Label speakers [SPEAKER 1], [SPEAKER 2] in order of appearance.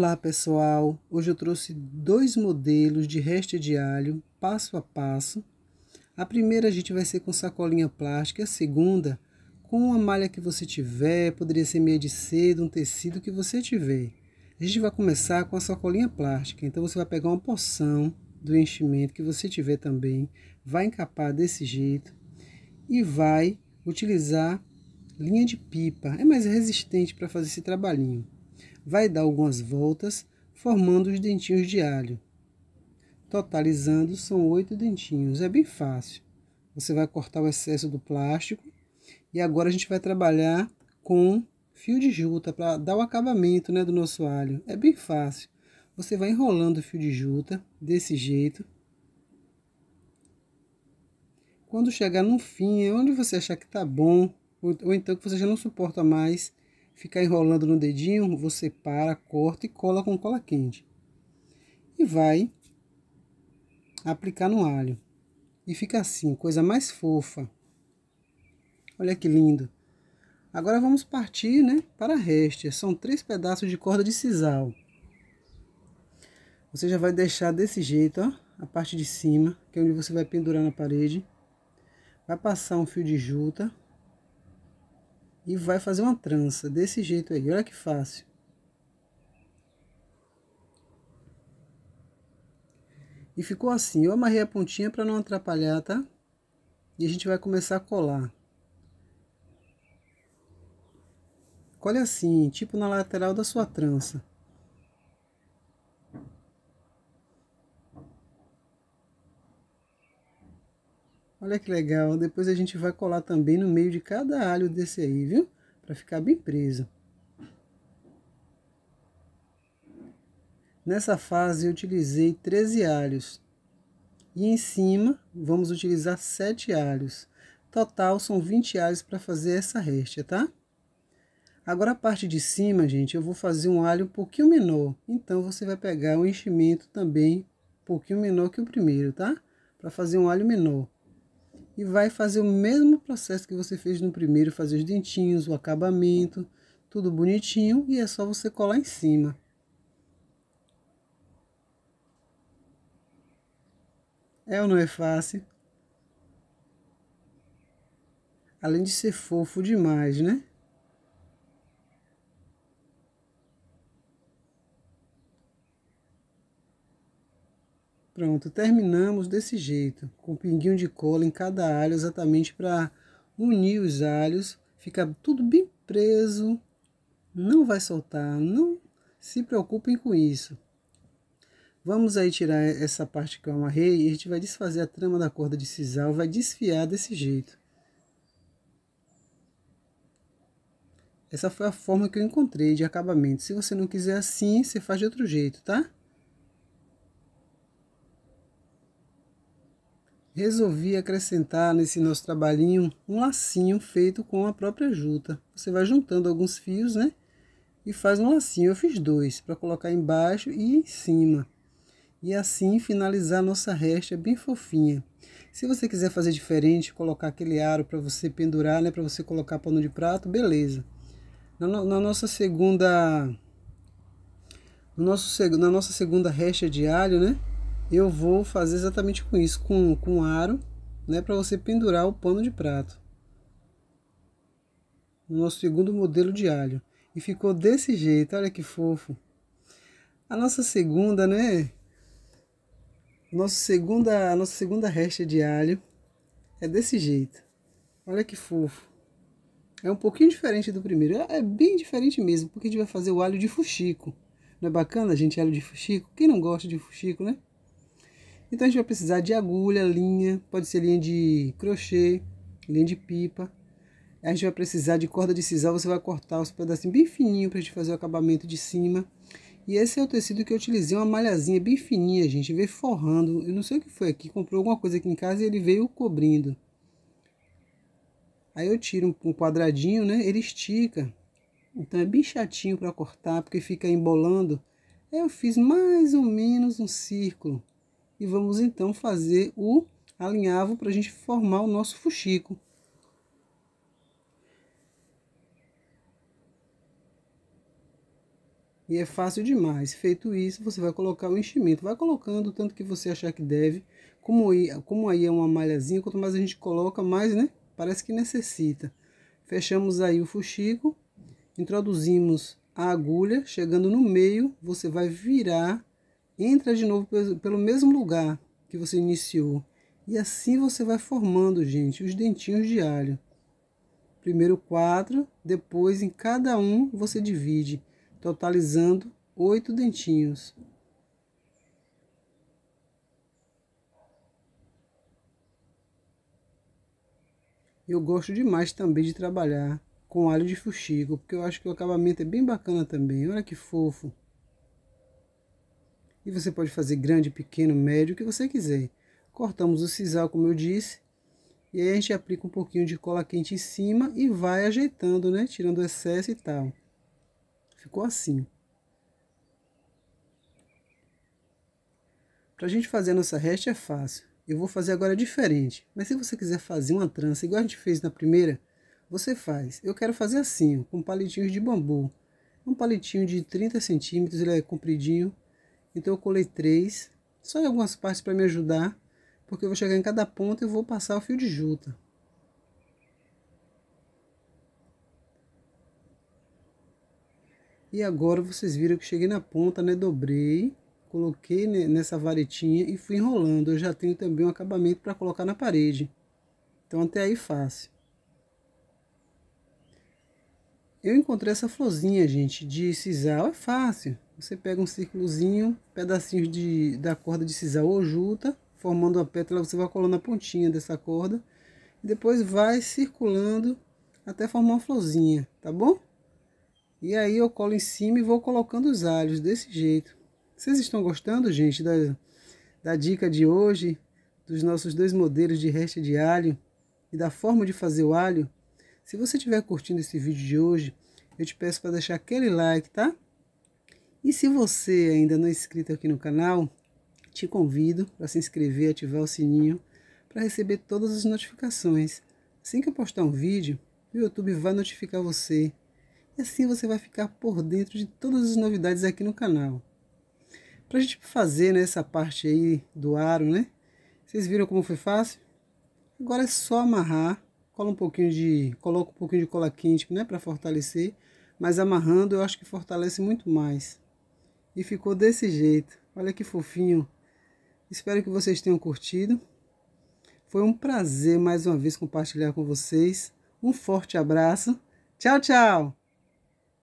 [SPEAKER 1] Olá pessoal, hoje eu trouxe dois modelos de resta de alho, passo a passo. A primeira a gente vai ser com sacolinha plástica, a segunda com a malha que você tiver, poderia ser meia de seda, um tecido que você tiver. A gente vai começar com a sacolinha plástica, então você vai pegar uma porção do enchimento que você tiver também, vai encapar desse jeito e vai utilizar linha de pipa, é mais resistente para fazer esse trabalhinho vai dar algumas voltas, formando os dentinhos de alho. Totalizando, são oito dentinhos. É bem fácil. Você vai cortar o excesso do plástico. E agora a gente vai trabalhar com fio de juta para dar o acabamento né, do nosso alho. É bem fácil. Você vai enrolando o fio de juta desse jeito. Quando chegar no fim, é onde você achar que está bom, ou então que você já não suporta mais, ficar enrolando no dedinho, você para, corta e cola com cola quente. E vai aplicar no alho. E fica assim, coisa mais fofa. Olha que lindo. Agora vamos partir né, para a réstia. São três pedaços de corda de sisal. Você já vai deixar desse jeito, ó, a parte de cima, que é onde você vai pendurar na parede. Vai passar um fio de juta e vai fazer uma trança desse jeito aí. Olha que fácil. E ficou assim. Eu amarrei a pontinha para não atrapalhar, tá? E a gente vai começar a colar. Cole assim, tipo na lateral da sua trança. Olha que legal. Depois a gente vai colar também no meio de cada alho desse aí, viu? Para ficar bem preso. Nessa fase eu utilizei 13 alhos. E em cima vamos utilizar 7 alhos. Total são 20 alhos para fazer essa réstia, tá? Agora a parte de cima, gente, eu vou fazer um alho um pouquinho menor. Então você vai pegar um enchimento também um pouquinho menor que o primeiro, tá? Para fazer um alho menor e vai fazer o mesmo processo que você fez no primeiro, fazer os dentinhos, o acabamento, tudo bonitinho e é só você colar em cima. É ou não é fácil? Além de ser fofo demais, né? Pronto, terminamos desse jeito, com um pinguinho de cola em cada alho, exatamente para unir os alhos, fica tudo bem preso, não vai soltar, não se preocupem com isso. Vamos aí tirar essa parte que eu amarrei e a gente vai desfazer a trama da corda de sisal, vai desfiar desse jeito. Essa foi a forma que eu encontrei de acabamento. Se você não quiser assim, você faz de outro jeito, tá? resolvi acrescentar nesse nosso trabalhinho um lacinho feito com a própria juta. Você vai juntando alguns fios, né? E faz um lacinho. Eu fiz dois para colocar embaixo e em cima. E assim finalizar nossa resta bem fofinha. Se você quiser fazer diferente, colocar aquele aro para você pendurar, né? Para você colocar pano de prato, beleza. Na, na nossa segunda... No nosso, na nossa segunda resta de alho, né? eu vou fazer exatamente com isso, com, com um aro, né, para você pendurar o pano de prato. No nosso segundo modelo de alho. E ficou desse jeito, olha que fofo. A nossa segunda, né, nosso segunda, a nossa segunda resta de alho é desse jeito. Olha que fofo. É um pouquinho diferente do primeiro. É, é bem diferente mesmo, porque a gente vai fazer o alho de fuxico. Não é bacana, gente, alho de fuxico? Quem não gosta de fuxico, né? Então a gente vai precisar de agulha, linha, pode ser linha de crochê, linha de pipa. A gente vai precisar de corda de sisal, você vai cortar os pedacinhos bem fininho para a gente fazer o acabamento de cima. E esse é o tecido que eu utilizei, uma malhazinha bem fininha, gente, veio forrando. Eu não sei o que foi aqui, comprou alguma coisa aqui em casa e ele veio cobrindo. Aí eu tiro um quadradinho, né, ele estica. Então é bem chatinho para cortar, porque fica embolando. Eu fiz mais ou menos um círculo. E vamos então fazer o alinhavo para a gente formar o nosso fuxico. E é fácil demais. Feito isso, você vai colocar o enchimento. Vai colocando tanto que você achar que deve. Como aí, como aí é uma malhazinha, quanto mais a gente coloca, mais, né? Parece que necessita. Fechamos aí o fuxico. Introduzimos a agulha. Chegando no meio, você vai virar Entra de novo pelo mesmo lugar que você iniciou. E assim você vai formando, gente, os dentinhos de alho. Primeiro quatro, depois em cada um você divide, totalizando oito dentinhos. Eu gosto demais também de trabalhar com alho de fuxico, porque eu acho que o acabamento é bem bacana também. Olha que fofo e você pode fazer grande, pequeno, médio, o que você quiser. Cortamos o sisal, como eu disse, e aí a gente aplica um pouquinho de cola quente em cima e vai ajeitando, né? Tirando o excesso e tal. Ficou assim. Para a gente fazer a nossa resta é fácil. Eu vou fazer agora diferente. Mas se você quiser fazer uma trança igual a gente fez na primeira, você faz. Eu quero fazer assim, com palitinhos de bambu. Um palitinho de 30 centímetros, ele é compridinho então eu colei três, só em algumas partes para me ajudar, porque eu vou chegar em cada ponta e vou passar o fio de juta. E agora vocês viram que cheguei na ponta, né? Dobrei, coloquei nessa varetinha e fui enrolando. Eu já tenho também um acabamento para colocar na parede. Então até aí fácil. Eu encontrei essa florzinha, gente, de sisal. É fácil. Você pega um círculozinho, pedacinhos de, da corda de sisal ou juta, formando a pétala, você vai colando a pontinha dessa corda. E depois vai circulando até formar uma florzinha, tá bom? E aí eu colo em cima e vou colocando os alhos desse jeito. Vocês estão gostando, gente, da, da dica de hoje? Dos nossos dois modelos de resta de alho e da forma de fazer o alho? Se você estiver curtindo esse vídeo de hoje, eu te peço para deixar aquele like, tá? E se você ainda não é inscrito aqui no canal, te convido para se inscrever e ativar o sininho para receber todas as notificações. Assim que eu postar um vídeo, o YouTube vai notificar você. E assim você vai ficar por dentro de todas as novidades aqui no canal. Para a gente fazer né, essa parte aí do aro, né? Vocês viram como foi fácil? Agora é só amarrar cola um pouquinho de, coloca um pouquinho de cola quente, né, para fortalecer, mas amarrando eu acho que fortalece muito mais. E ficou desse jeito. Olha que fofinho. Espero que vocês tenham curtido. Foi um prazer mais uma vez compartilhar com vocês. Um forte abraço. Tchau, tchau.